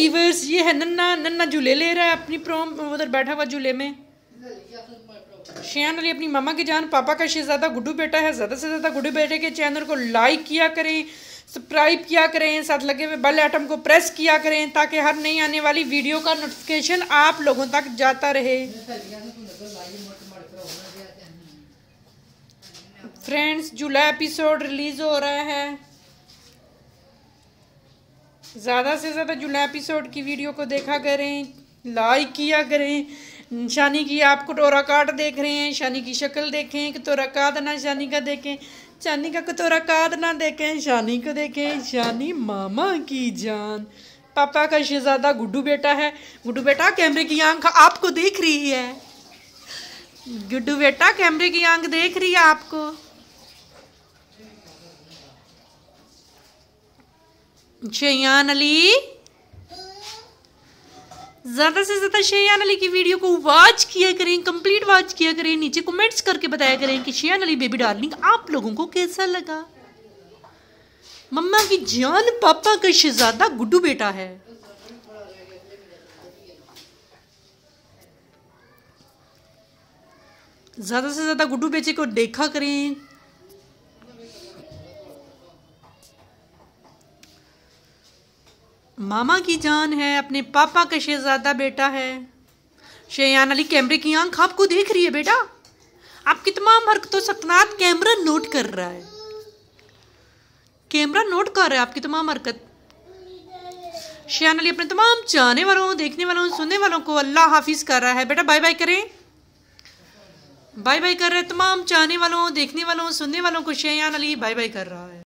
viewers ये है नन्ना नन्ना झूले ले रहा है अपनी प्रोम उधर बैठा हुआ झूले में शेन अली अपनी मामा की जान पापा का शहजादा गुड्डू बेटा है ज़्यादा से ज़्यादा गुड्डू बेटे के चैनल को लाइक किया करें सब्सक्राइब किया करें साथ लगे हुए बेल आइटम को प्रेस किया करें ताकि हर नई आने वाली वीडियो का नोटिफिकेशन आप लोगों तक जाता रहे फ्रेंड्स जुलाई एपिसोड रिलीज़ हो रहा है ज़्यादा से ज़्यादा जुला एपिसोड की वीडियो को देखा करें लाइक किया करें शानी की आपको टोरा काट देख रहे हैं शानी की शक्ल देखें कटोरा काट ना शानी का देखें शानी का कटोरा काट ना देखें शानी को देखें शानी मामा की जान पापा का शहजादा गुड्डू बेटा है गुड्डू बेटा कैमरे की आंख आपको देख रही है गुड्डू बेटा कैमरे की आंख देख रही है आपको शयान अली ज़्यादा से ज़्यादा शयान अली की वीडियो को वॉच किया करें कंप्लीट वॉच किया करें नीचे कमेंट्स करके बताया करें कि शयान अली बेबी डार्लिंग आप लोगों को कैसा लगा मम्मा की जान पापा का शहजादा गुड्डू बेटा है ज़्यादा से ज़्यादा गुड्डू बेचे को देखा करें मामा की जान है अपने पापा का शहजादा बेटा है शेयान अली कैमरे की आंख आपको देख रही है बेटा आपकी तमाम हरकतों सकनात कैमरा नोट कर रहा है कैमरा नोट कर रहा है आपकी तमाम हरकत शेयान अली अपने तमाम जाने वालों देखने वालों सुनने वालों को अल्लाह हाफिज़ कर रहा है बेटा बाय बाय करें बाय बाय कर रहे तमाम चाहने वालों देखने वालों सुनने वालों को शेयान अली बाय बाय कर रहा है